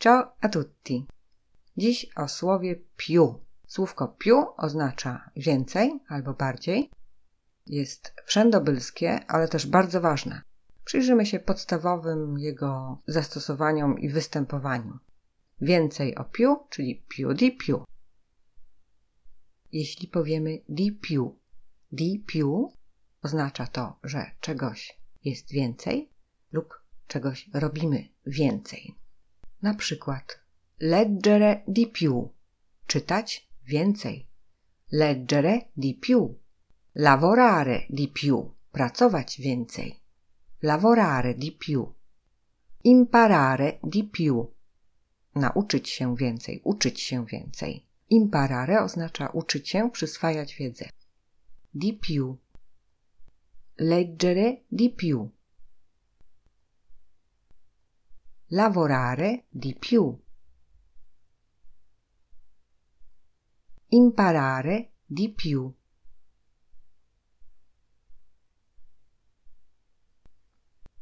Ciao a tutti. Dziś o słowie piu. Słówko piu oznacza więcej albo bardziej. Jest wszędobylskie, ale też bardzo ważne. Przyjrzymy się podstawowym jego zastosowaniom i występowaniu. Więcej o piu, czyli piu di piu. Jeśli powiemy di piu, di piu oznacza to, że czegoś jest więcej lub czegoś robimy więcej. Na przykład leggere di più czytać więcej. Leggere di più lavorare di più pracować więcej. Lavorare di più imparare di più nauczyć się więcej, uczyć się więcej. Imparare oznacza uczyć się, przyswajać wiedzę. Di più leggere di più lavorare di più. Imparare di più.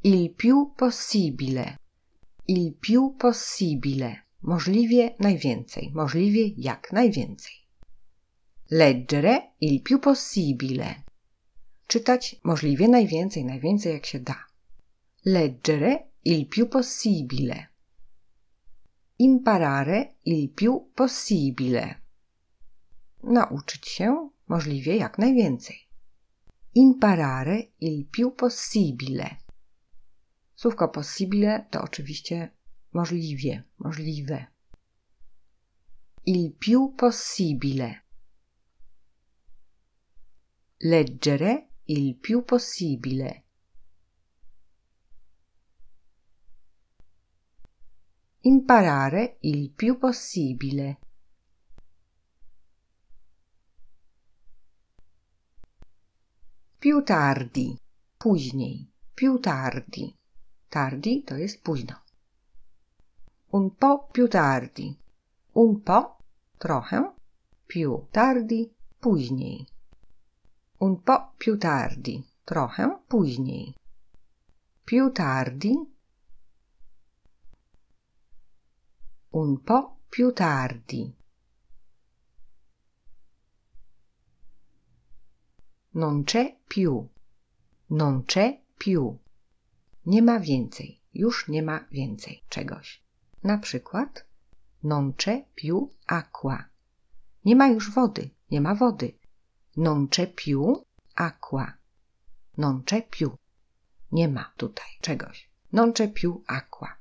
Il più possibile. Il più possibile. Możliwie najwięcej. Możliwie jak najwięcej. Leggere il più possibile. Czytać możliwie najwięcej, najwięcej jak się da. Leggere il più possibile. Imparare il più possibile. Nauczyć się możliwie jak najwięcej. Imparare il più possibile. Słówko possibile to oczywiście możliwie, możliwe. Il più possibile. Leggere il più possibile. imparare il più possibile. Più tardi, później, più tardi. Tardi to jest późno. Un po' più tardi. Un po' trochę, più tardi później. Un po' più tardi, trochę później. Più tardi un po più tardi non c'è più non c'è più nie ma więcej już nie ma więcej czegoś na przykład non c'è più acqua nie ma już wody nie ma wody non c'è più acqua non c'è più nie ma tutaj czegoś non c'è più acqua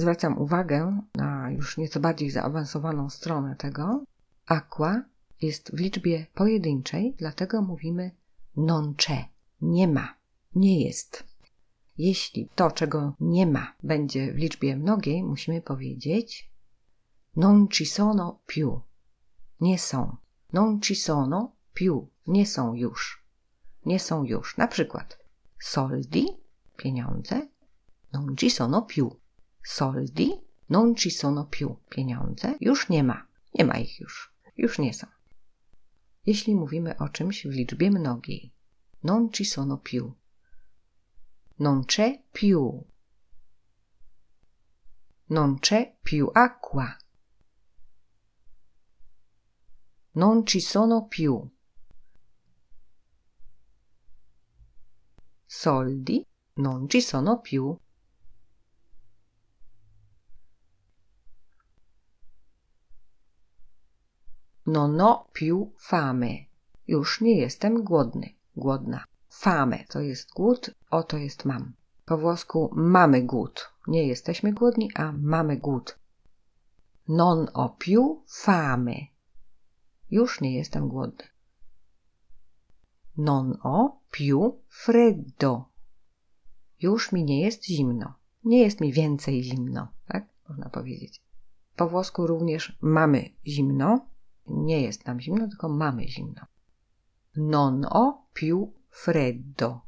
zwracam uwagę na już nieco bardziej zaawansowaną stronę tego. Aqua jest w liczbie pojedynczej, dlatego mówimy non c'è, nie ma, nie jest. Jeśli to, czego nie ma, będzie w liczbie mnogiej, musimy powiedzieć non ci sono più, nie są. Non ci sono più, nie są już. Nie są już. Na przykład soldi, pieniądze, non ci sono più, soldi non ci sono più. Pieniądze już nie ma. Nie ma ich już. Już nie są. Jeśli mówimy o czymś w liczbie mnogiej, non ci sono più. Non c'è più. Non c'è più acqua. Non ci sono più. Soldi non ci sono più. Non no, più fame. Już nie jestem głodny, głodna. Fame to jest głód, oto jest mam. Po włosku mamy głód. Nie jesteśmy głodni, a mamy głód. Non ho più fame. Już nie jestem głodny. Non ho più freddo. Już mi nie jest zimno. Nie jest mi więcej zimno, tak? Można powiedzieć. Po włosku również mamy zimno, nie jest nam zimno, tylko mamy zimno. Non ho più freddo.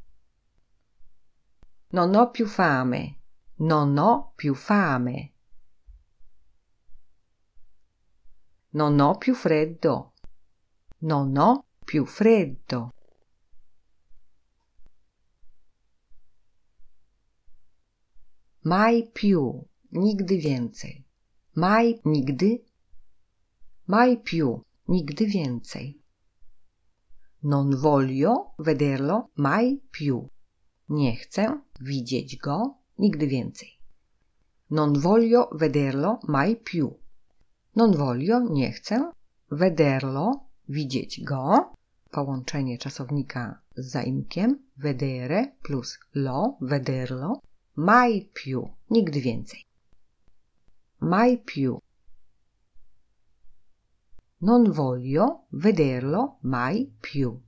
Non ho più fame. Non ho più fame. Non ho più freddo. Non ho più freddo. Mai più. Nigdy więcej. Mai nigdy mai più, nigdy więcej. Non voglio vederlo mai più. Nie chcę widzieć go nigdy więcej. Non voglio vederlo mai più. Non voglio nie chcę vederlo widzieć go połączenie czasownika z zaimkiem vedere plus lo vederlo mai più nigdy więcej. Mai più non voglio vederlo mai più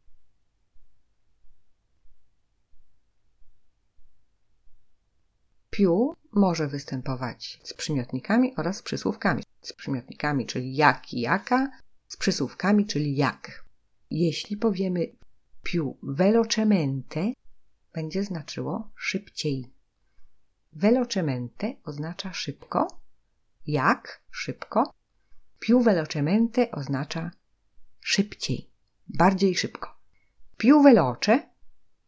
più może występować z przymiotnikami oraz z przysłówkami. Z przymiotnikami, czyli jak i jaka, z przysłówkami, czyli jak. Jeśli powiemy più velocemente, będzie znaczyło szybciej. Velocemente oznacza szybko, jak szybko, Più velocemente oznacza szybciej, bardziej szybko. Più veloce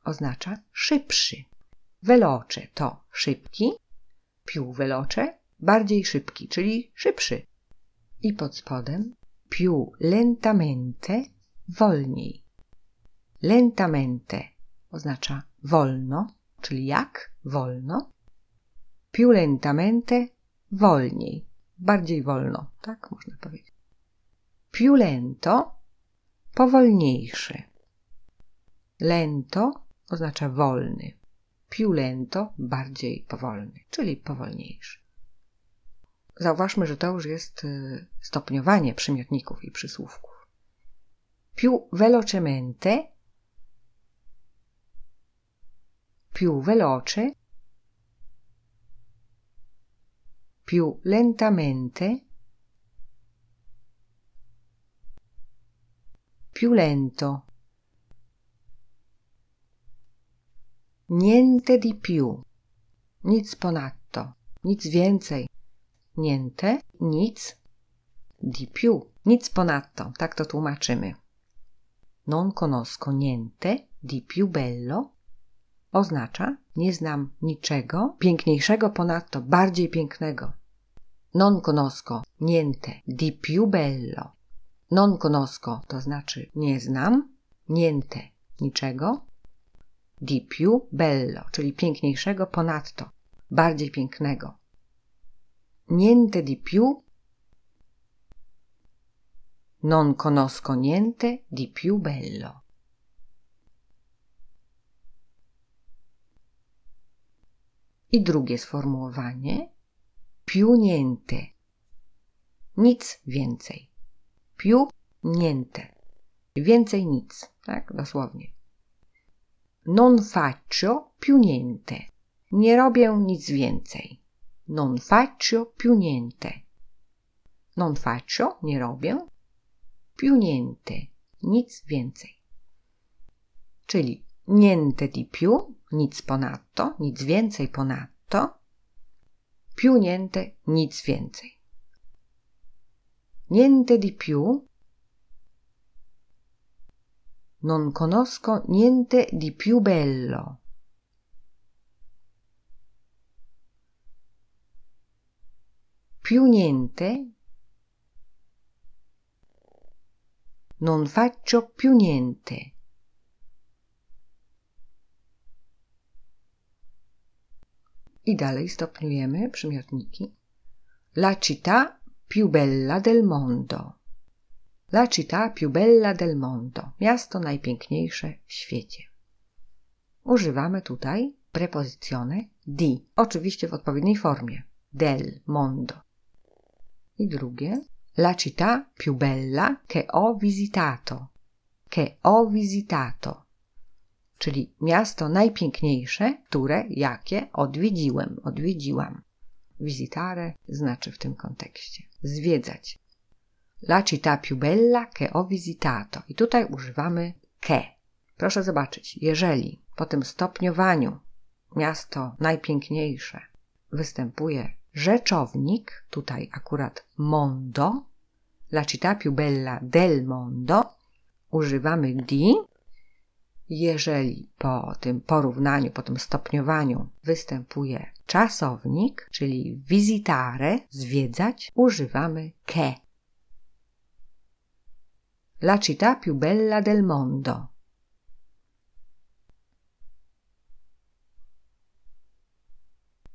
oznacza szybszy. Veloce to szybki, più veloce bardziej szybki, czyli szybszy. I pod spodem più lentamente wolniej. Lentamente oznacza wolno, czyli jak wolno. Più lentamente wolniej bardziej wolno, tak można powiedzieć. Più lento, powolniejszy. Lento oznacza wolny. Più lento, bardziej powolny, czyli powolniejszy. Zauważmy, że to już jest y, stopniowanie przymiotników i przysłówków. Più velocemente, più veloce, più lentamente, più lento. Niente di più. Nic ponadto. Nic więcej. Niente, nic, di più. Nic ponadto. Tak to tłumaczymy. Non conosco niente di più bello oznacza nie znam niczego piękniejszego ponadto, bardziej pięknego. Non conosco niente di più bello. Non conosco to znaczy nie znam, niente niczego, di più bello, czyli piękniejszego ponadto, bardziej pięknego. Niente di più Non conosco niente di più bello. I drugie sformułowanie niente, Nic więcej. niente, Więcej nic, tak dosłownie. Non faccio più niente. Nie robię nic więcej. Non faccio più niente. Non faccio, nie robię. Più niente, nic więcej. Czyli niente di più nic ponadto, nic więcej ponadto, più niente, nic więcej. Niente di più. Non conosco niente di più bello. Più niente. Non faccio più niente. I dalej stopniujemy przymiotniki. La città più bella del mondo. La città più bella del mondo. Miasto najpiękniejsze w świecie. Używamy tutaj prepozycjone di, oczywiście w odpowiedniej formie. Del mondo. I drugie. La città più bella che ho visitato. Che ho visitato czyli miasto najpiękniejsze, które jakie odwiedziłem, odwiedziłam. Visitare znaczy w tym kontekście zwiedzać. La città più bella che ho visitato. I tutaj używamy che. Proszę zobaczyć, jeżeli po tym stopniowaniu miasto najpiękniejsze występuje rzeczownik, tutaj akurat mondo, la città più bella del mondo, używamy di, jeżeli po tym porównaniu, po tym stopniowaniu występuje czasownik, czyli visitare, zwiedzać, używamy che. La città più bella del mondo.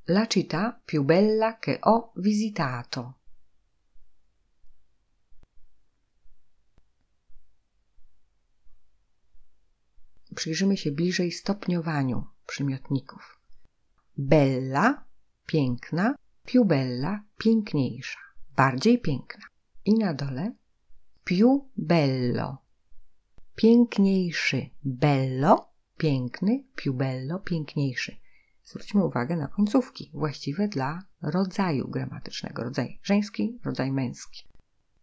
La città più bella che ho visitato. przyjrzymy się bliżej stopniowaniu przymiotników. Bella piękna, più bella piękniejsza, bardziej piękna. I na dole più bello piękniejszy, bello piękny, più bello piękniejszy. Zwróćmy uwagę na końcówki właściwe dla rodzaju gramatycznego, rodzaj żeński, rodzaj męski.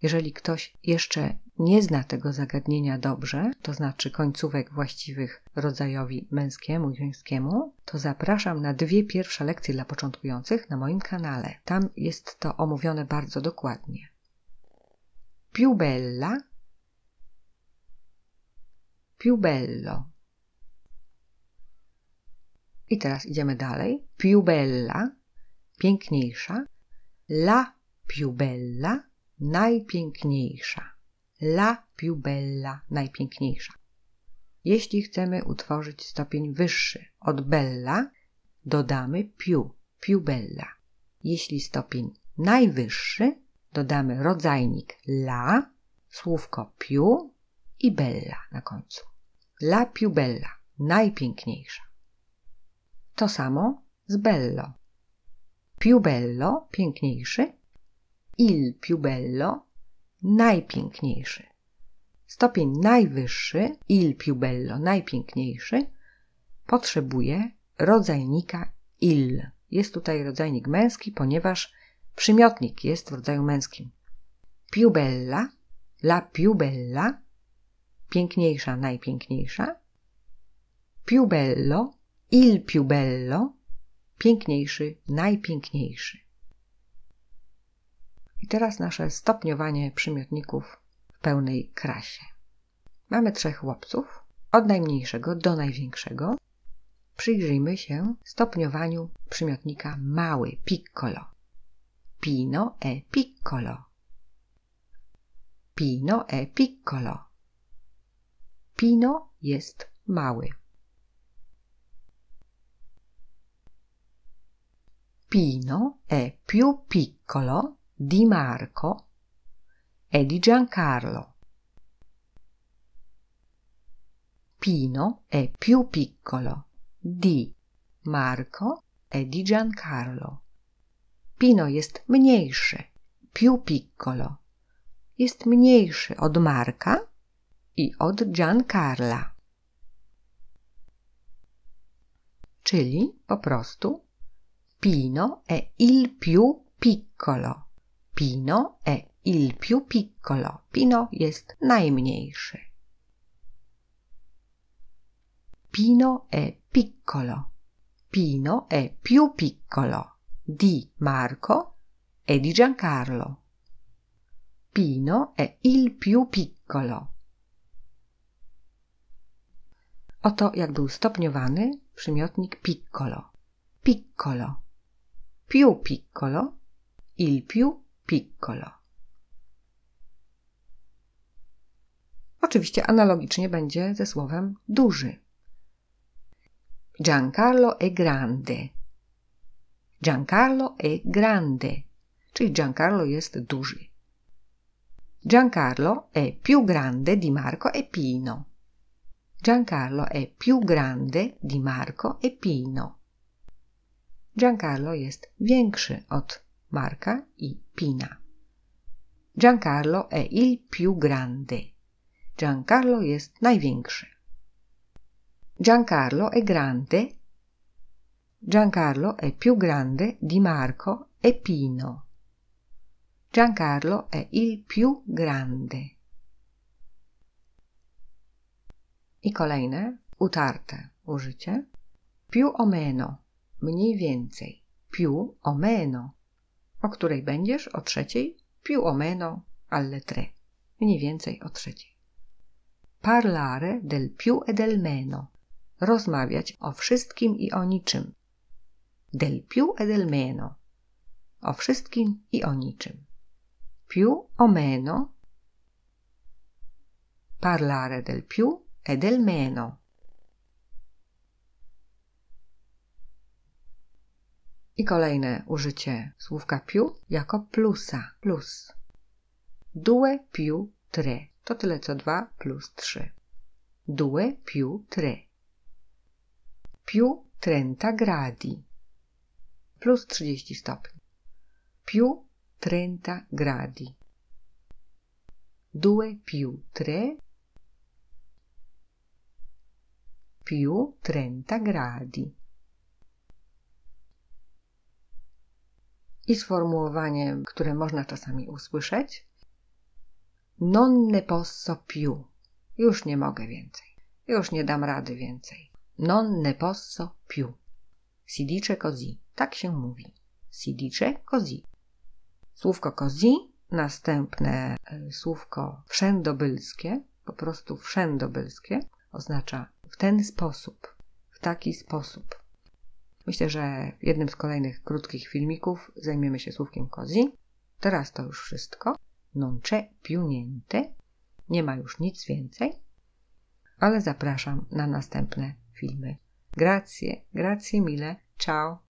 Jeżeli ktoś jeszcze nie zna tego zagadnienia dobrze, to znaczy końcówek właściwych rodzajowi męskiemu i żeńskiemu, to zapraszam na dwie pierwsze lekcje dla początkujących na moim kanale. Tam jest to omówione bardzo dokładnie. Più bella, più bello. I teraz idziemy dalej. Più bella, piękniejsza. La più bella, najpiękniejsza. La più bella, najpiękniejsza. Jeśli chcemy utworzyć stopień wyższy od bella, dodamy più, più bella. Jeśli stopień najwyższy, dodamy rodzajnik la, słówko più i bella na końcu. La più bella, najpiękniejsza. To samo z bello. Più bello, piękniejszy, il più bello najpiękniejszy. Stopień najwyższy, il più bello najpiękniejszy, potrzebuje rodzajnika il. Jest tutaj rodzajnik męski, ponieważ przymiotnik jest w rodzaju męskim. Più bella, la più bella, piękniejsza, najpiękniejsza. Più bello, il più bello, piękniejszy, najpiękniejszy. I teraz nasze stopniowanie przymiotników w pełnej krasie. Mamy trzech chłopców, od najmniejszego do największego. Przyjrzyjmy się stopniowaniu przymiotnika mały, piccolo. Pino e piccolo. Pino e piccolo. Pino jest mały. Pino è e più piccolo di Marco e di Giancarlo. Pino è più piccolo di Marco e di Giancarlo. Pino jest mniejszy, più piccolo. Jest mniejszy od Marka i od Giancarla. Czyli po prostu Pino è il più piccolo. Pino è e il più piccolo. Pino jest najmniejszy. Pino è piccolo. Pino è più piccolo di Marco e di Giancarlo. Pino è il più piccolo. Oto jak był stopniowany przymiotnik piccolo. Piccolo. Più piccolo. Il più piccolo. Oczywiście analogicznie będzie ze słowem duży. Giancarlo è grande. Giancarlo è grande, czyli Giancarlo jest duży. Giancarlo è più grande di Marco e Pino. Giancarlo è più grande di Marco e Pino. Giancarlo jest większy od Marka i Pina. Giancarlo è il più grande. Giancarlo è największy. Giancarlo è grande. Giancarlo è più grande di Marco e Pino. Giancarlo è il più grande. I kolejne utarte użycie. Più o meno, mniej więcej. Più o meno, O której będziesz? O trzeciej? Più o meno alle tre. Mniej więcej o trzeciej. Parlare del più e del meno. Rozmawiać o wszystkim i o niczym. Del più e del meno. O wszystkim i o niczym. Più o meno. Parlare del più e del meno. I kolejne użycie słówka piu jako plusa, plus. Due piu tre to tyle co dwa plus trzy. Due piu tre. Piu trenta gradi plus trzydzieści stopni. Piu trenta gradi. Due piu 3 più 30 gradi. i sformułowanie, które można czasami usłyszeć. Non ne posso più. Już nie mogę więcej. Już nie dam rady więcej. Non ne posso più. Si dice così. Tak się mówi. Si dice così. Słówko così, następne e, słówko wszędobylskie, po prostu wszędobylskie, oznacza w ten sposób, w taki sposób. Myślę, że w jednym z kolejnych krótkich filmików zajmiemy się słówkiem kozi. Teraz to już wszystko. Non piuniente. Nie ma już nic więcej. Ale zapraszam na następne filmy. Grazie, grazie mille. Ciao.